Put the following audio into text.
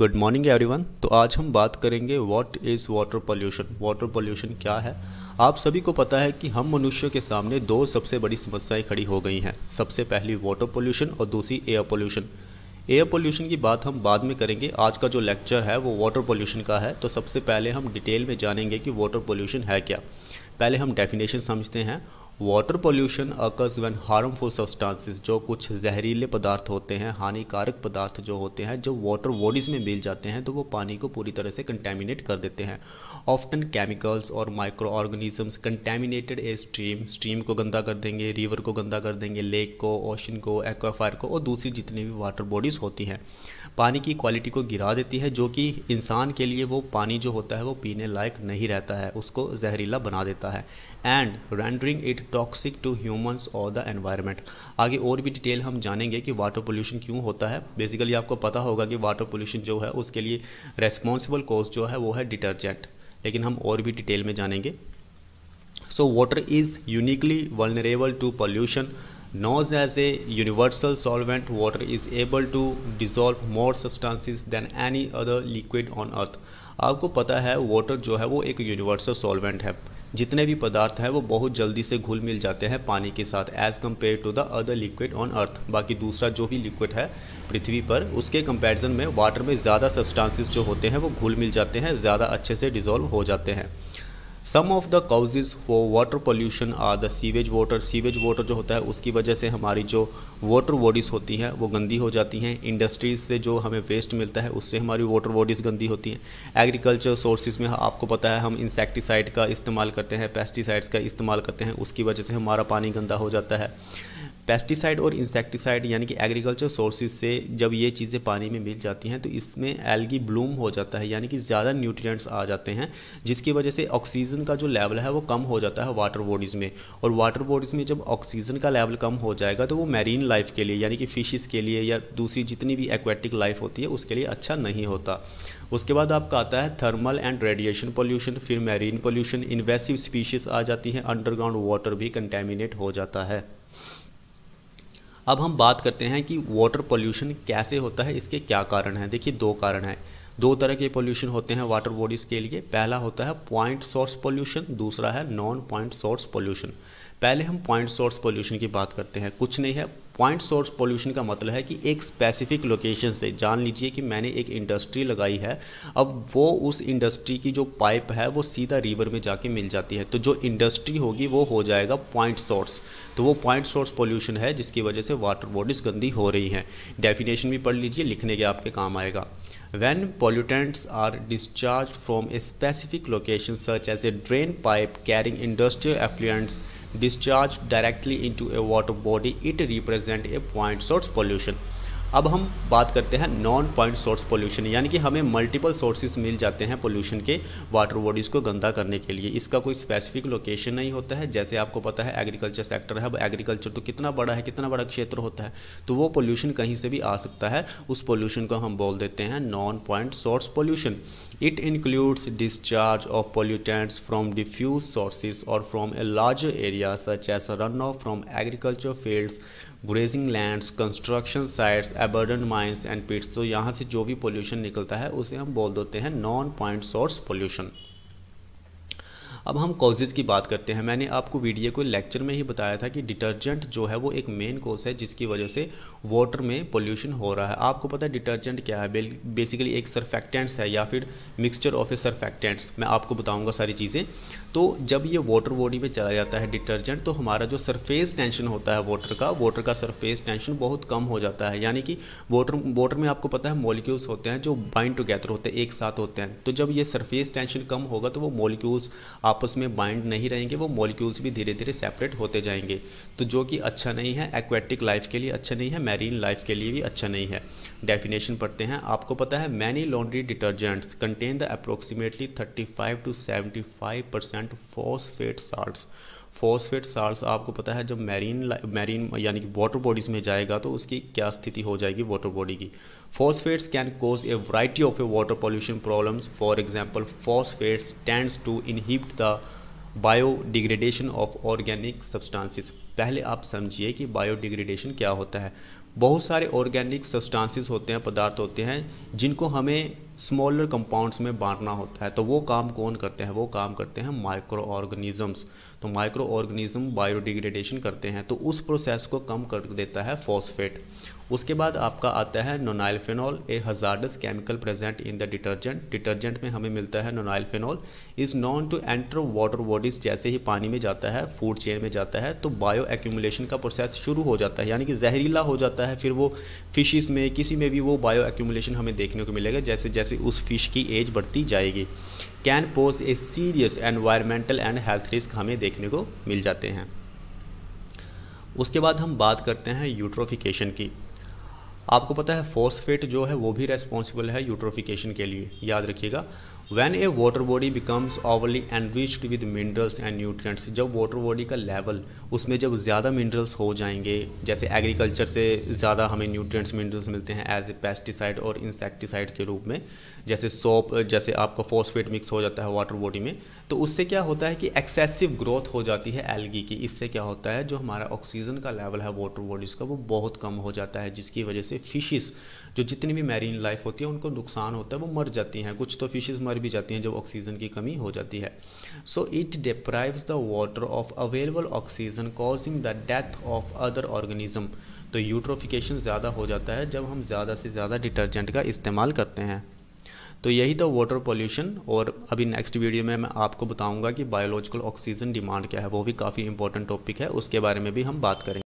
Good morning everyone तो आज हम बात करेंगे what is water pollution water pollution क्या है आप सभी को पता है कि हम मनुष्य के सामने दो सबसे बड़ी समस्याएं खड़ी हो गई हैं सबसे पहली वाटर पोल्यूशन और दूसरी एयर पोल्यूशन एयर पोल्यूशन की बात हम बाद में करेंगे आज का जो लेक्चर है वो वाटर पोल्यूशन का है तो सबसे पहले हम डिटेल में जानेंगे कि वाटर पोल्यूशन है क्या पहले हम डेफिनेशन समझते हैं water pollution occurs when harmful substances जो कुछ जहरीले पदार्थ होते हैं हानिकारक पदार्थ जो होते हैं जो वाटर बॉडीज़ में मिल जाते हैं तो वो पानी को पूरी तरह से कंटेमिनेट कर देते हैं ऑफ्टन केमिकल्स और micro organisms contaminated a stream stream को गंदा कर देंगे रिवर को गंदा कर देंगे लेक को ओशन को एक्वाफायर को और दूसरी जितनी भी वाटर बॉडीज़ होती हैं पानी की क्वालिटी को गिरा देती है जो कि इंसान के लिए वो पानी जो होता है वो पीने लायक नहीं रहता है उसको जहरीला बना देता है and rendering it toxic to humans और द एनवायरनमेंट आगे और भी डिटेल हम जानेंगे कि वाटर पोल्यूशन क्यों होता है बेसिकली आपको पता होगा कि वाटर पोल्यूशन जो है उसके लिए रेस्पॉन्सिबल कॉज जो है वो है डिटर्जेंट लेकिन हम और भी डिटेल में जानेंगे so water is uniquely vulnerable to pollution known as a universal solvent water is able to dissolve more substances than any other liquid on earth आपको पता है वाटर जो है वो एक यूनिवर्सल सॉल्वेंट है जितने भी पदार्थ हैं वो बहुत जल्दी से घुल मिल जाते हैं पानी के साथ as compare to the other liquid on earth बाकी दूसरा जो भी लिक्विड है पृथ्वी पर उसके कंपैरिजन में वाटर में ज़्यादा सब्सटांसिस जो होते हैं वो घुल मिल जाते हैं ज़्यादा अच्छे से डिजोल्व हो जाते हैं some of the causes for water pollution are the sewage water sewage water जो होता है उसकी वजह से हमारी जो वाटर बॉडीज़ होती हैं वो गंदी हो जाती हैं इंडस्ट्रीज से जो हमें वेस्ट मिलता है उससे हमारी वाटर बॉडीज़ गंदी होती हैं एग्रीकल्चर सोर्सेज में आपको पता है हम इंसेक्टिसाइड का इस्तेमाल करते हैं पेस्टिसाइड्स का इस्तेमाल करते हैं उसकी वजह से हमारा पानी गंदा हो जाता है पेस्टिसाइड और इंसेक्टिसाइड यानी कि एग्रीकल्चर सोर्सेज से जब ये चीज़ें पानी में मिल जाती हैं तो इसमें एल्गी ब्लूम हो जाता है यानी कि ज़्यादा न्यूट्रिएंट्स आ जाते हैं जिसकी वजह से ऑक्सीजन का जो लेवल है वो कम हो जाता है वाटर बॉडीज़ में और वाटर बॉडीज़ में जब ऑक्सीजन का लेवल कम हो जाएगा तो वो मैरीन लाइफ के लिए यानी कि फिशिज़ के लिए या दूसरी जितनी भी एक्वेटिक लाइफ होती है उसके लिए अच्छा नहीं होता उसके बाद आपका आता है थर्मल एंड रेडिएशन पोल्यूशन फिर मैरीन पोल्यूशन इन्वेसिव स्पीशीज़ आ जाती हैं अंडरग्राउंड वाटर भी कंटेमिनेट हो जाता है अब हम बात करते हैं कि वाटर पोल्यूशन कैसे होता है इसके क्या कारण हैं देखिए दो कारण हैं दो तरह के पोल्यूशन होते हैं वाटर बॉडीज़ के लिए पहला होता है पॉइंट सोर्स पोल्यूशन दूसरा है नॉन पॉइंट सोर्स पोल्यूशन पहले हम पॉइंट सोर्स पोल्यूशन की बात करते हैं कुछ नहीं है पॉइंट सोर्स पोल्यूशन का मतलब है कि एक स्पेसिफिक लोकेशन से जान लीजिए कि मैंने एक इंडस्ट्री लगाई है अब वो उस इंडस्ट्री की जो पाइप है वो सीधा रिवर में जाके मिल जाती है तो जो इंडस्ट्री होगी वो हो जाएगा पॉइंट सोर्स तो वो पॉइंट सोर्स पोल्यूशन है जिसकी वजह से वाटर बॉडीज़ गंदी हो रही हैं डेफिनेशन भी पढ़ लीजिए लिखने के आपके काम आएगा when pollutants are discharged from a specific location such as a drain pipe carrying industrial effluents discharge directly into a water body it represent a point source pollution अब हम बात करते हैं नॉन पॉइंट सोर्स पोल्यूशन यानी कि हमें multiple sources मिल जाते हैं पोल्यूशन के वाटर बॉडीज़ को गंदा करने के लिए इसका कोई स्पेसिफिक लोकेशन नहीं होता है जैसे आपको पता है एग्रीकल्चर सेक्टर है अब एग्रीकल्चर तो कितना बड़ा है कितना बड़ा क्षेत्र होता है तो वो पोल्यूशन कहीं से भी आ सकता है उस पोल्यूशन को हम बोल देते हैं non point source pollution It includes discharge of pollutants from diffuse sources or from a larger area such as runoff from agriculture fields, grazing lands, construction sites, abandoned mines and pits. So, यहाँ से जो भी pollution निकलता है उसे हम बोल देते हैं non point source pollution. अब हम कॉजेज़ की बात करते हैं मैंने आपको वीडियो को लेक्चर में ही बताया था कि डिटर्जेंट जो है वो एक मेन कॉज है जिसकी वजह से वाटर में पोल्यूशन हो रहा है आपको पता है डिटर्जेंट क्या है बेसिकली एक सरफेक्टेंट्स है या फिर मिक्सचर ऑफ ए सरफेक्टेंट्स मैं आपको बताऊँगा सारी चीज़ें तो जब ये वाटर बॉडी में चला जाता है डिटर्जेंट तो हमारा जो सरफेस टेंशन होता है वाटर का वाटर का सरफेस टेंशन बहुत कम हो जाता है यानी कि वाटर वाटर में आपको पता है मॉलिक्यूल्स होते हैं जो बाइंड टुगेदर होते हैं एक साथ होते हैं तो जब ये सरफेस टेंशन कम होगा तो वो मॉलिक्यूल्स आप आपस में बाइंड नहीं रहेंगे वो मॉलिक्यूल्स भी धीरे धीरे सेपरेट होते जाएंगे तो जो कि अच्छा नहीं है एक्वेटिक लाइफ के लिए अच्छा नहीं है मैरीन लाइफ के लिए भी अच्छा नहीं है डेफिनेशन पढ़ते हैं आपको पता है many laundry detergents contain the approximately thirty five to seventy five percent phosphate salt phosphate salt आपको पता है जब मैरीन मैरीन यानी कि वाटर बॉडीज़ में जाएगा तो उसकी क्या स्थिति हो जाएगी वाटर बॉडी की phosphates can cause a variety of a water pollution problems for example phosphates tends to inhibit the biodegradation of organic substances पहले आप समझिए कि बायोडिग्रेडेशन क्या होता है बहुत सारे ऑर्गेनिक सब्सटेंसेस होते हैं पदार्थ होते हैं जिनको हमें स्मॉलर कंपाउंड्स में बांटना होता है तो वो काम कौन करते हैं वो काम करते हैं माइक्रो ऑर्गेनिजम्स तो माइक्रो ऑर्गेनिज्म बायोडिग्रेडेशन करते हैं तो उस प्रोसेस को कम कर देता है फॉस्फेट उसके बाद आपका आता है nonylphenol a hazardous chemical present in the detergent detergent में हमें मिलता है nonylphenol is known to enter water bodies जैसे ही पानी में जाता है फूड चेन में जाता है तो बायो एक्यूमुलेशन का प्रोसेस शुरू हो जाता है यानी कि जहरीला हो जाता है फिर वो फिशिज़ में किसी में भी वो बायो एक्यूमुलेशन हमें देखने को मिलेगा जैसे जैसे जैसे उस फिश की एज बढ़ती जाएगी can pose a serious environmental and health risk हमें देखने को मिल जाते हैं उसके बाद हम बात करते हैं यूट्रोफिकेशन की आपको पता है फॉस्फेट जो है वो भी रेस्पॉन्सिबल है यूट्रोफिकेशन के लिए याद रखिएगा when a water body becomes overly enriched with minerals and nutrients जब वाटर बॉडी का लेवल उसमें जब ज़्यादा मिनरल्स हो जाएंगे जैसे एग्रीकल्चर से ज़्यादा हमें न्यूट्रिएंट्स मिनरल्स मिलते हैं एज ए पेस्टिसाइड और इंसेक्टिसाइड के रूप में जैसे सोप जैसे आपका फॉस्फेट मिक्स हो जाता है वाटर बॉडी में तो उससे क्या होता है कि एक्सेसिव ग्रोथ हो जाती है एलगी की इससे क्या होता है जो हमारा ऑक्सीजन का लेवल है वाटर बॉडीज़ का वो बहुत कम हो जाता है जिसकी वजह से फिशेज जो जितनी भी मैरीन लाइफ होती है उनको नुकसान होता है वो मर जाती हैं कुछ तो फिशेज मर मर भी जाती हैं जब ऑक्सीजन की कमी हो जाती है so it deprive the water of available oxygen causing the death of other organism तो यूट्रोफिकेशन ज़्यादा हो जाता है जब हम ज़्यादा से ज़्यादा डिटर्जेंट का इस्तेमाल करते हैं तो यही था वाटर पोल्यूशन और अभी नेक्स्ट वीडियो में मैं आपको बताऊंगा कि बायोलॉजिकल ऑक्सीजन डिमांड क्या है वो भी काफ़ी इंपॉर्टेंट टॉपिक है उसके बारे में भी हम बात करेंगे